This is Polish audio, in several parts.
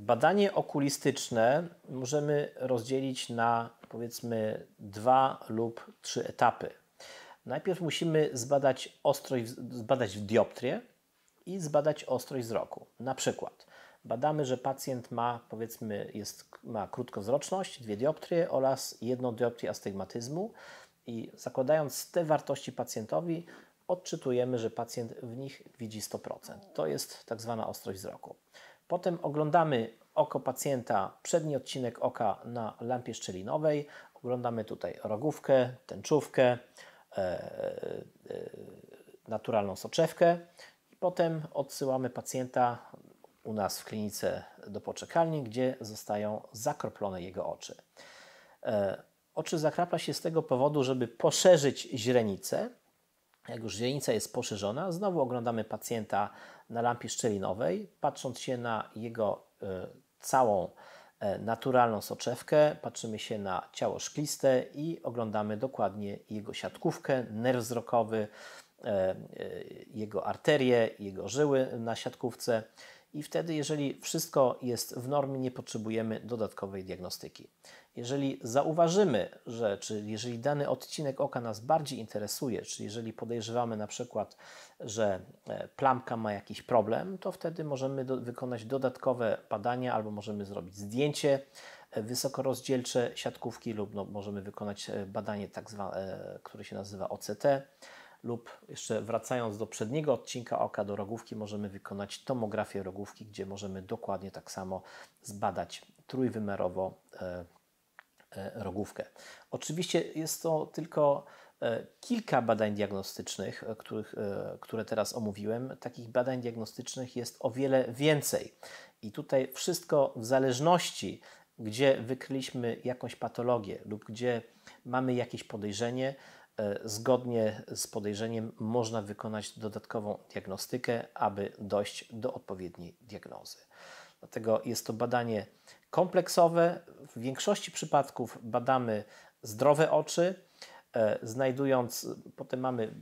Badanie okulistyczne możemy rozdzielić na powiedzmy dwa lub trzy etapy. Najpierw musimy zbadać ostrość, zbadać dioptrię i zbadać ostrość wzroku. Na przykład badamy, że pacjent ma powiedzmy jest, ma krótkowzroczność, dwie dioptrie oraz jedną dioptrię astygmatyzmu i zakładając te wartości pacjentowi odczytujemy, że pacjent w nich widzi 100%. To jest tak zwana ostrość wzroku. Potem oglądamy oko pacjenta, przedni odcinek oka na lampie szczelinowej. Oglądamy tutaj rogówkę, tęczówkę, e, e, naturalną soczewkę. I potem odsyłamy pacjenta u nas w klinice do poczekalni, gdzie zostają zakroplone jego oczy. E, oczy zakrapla się z tego powodu, żeby poszerzyć źrenicę, jak już źrenica jest poszerzona, znowu oglądamy pacjenta na lampie szczelinowej, patrząc się na jego e, całą e, naturalną soczewkę, patrzymy się na ciało szkliste i oglądamy dokładnie jego siatkówkę, nerw wzrokowy, E, e, jego arterie, jego żyły na siatkówce i wtedy, jeżeli wszystko jest w normie, nie potrzebujemy dodatkowej diagnostyki. Jeżeli zauważymy, że czy jeżeli dany odcinek oka nas bardziej interesuje, czy jeżeli podejrzewamy na przykład, że e, plamka ma jakiś problem, to wtedy możemy do, wykonać dodatkowe badania albo możemy zrobić zdjęcie wysokorozdzielcze siatkówki lub no, możemy wykonać badanie, tak zwane, które się nazywa OCT lub jeszcze wracając do przedniego odcinka oka, do rogówki, możemy wykonać tomografię rogówki, gdzie możemy dokładnie tak samo zbadać trójwymiarowo e, e, rogówkę. Oczywiście jest to tylko e, kilka badań diagnostycznych, których, które teraz omówiłem. Takich badań diagnostycznych jest o wiele więcej. I tutaj wszystko w zależności, gdzie wykryliśmy jakąś patologię lub gdzie mamy jakieś podejrzenie, E, zgodnie z podejrzeniem można wykonać dodatkową diagnostykę, aby dojść do odpowiedniej diagnozy. Dlatego jest to badanie kompleksowe. W większości przypadków badamy zdrowe oczy, e, znajdując, potem mamy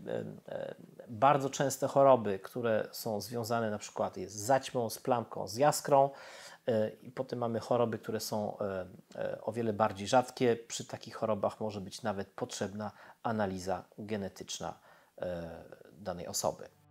e, bardzo częste choroby, które są związane na przykład z zaćmą, z plamką, z jaskrą, E, I potem mamy choroby, które są e, e, o wiele bardziej rzadkie. Przy takich chorobach może być nawet potrzebna analiza genetyczna danej osoby.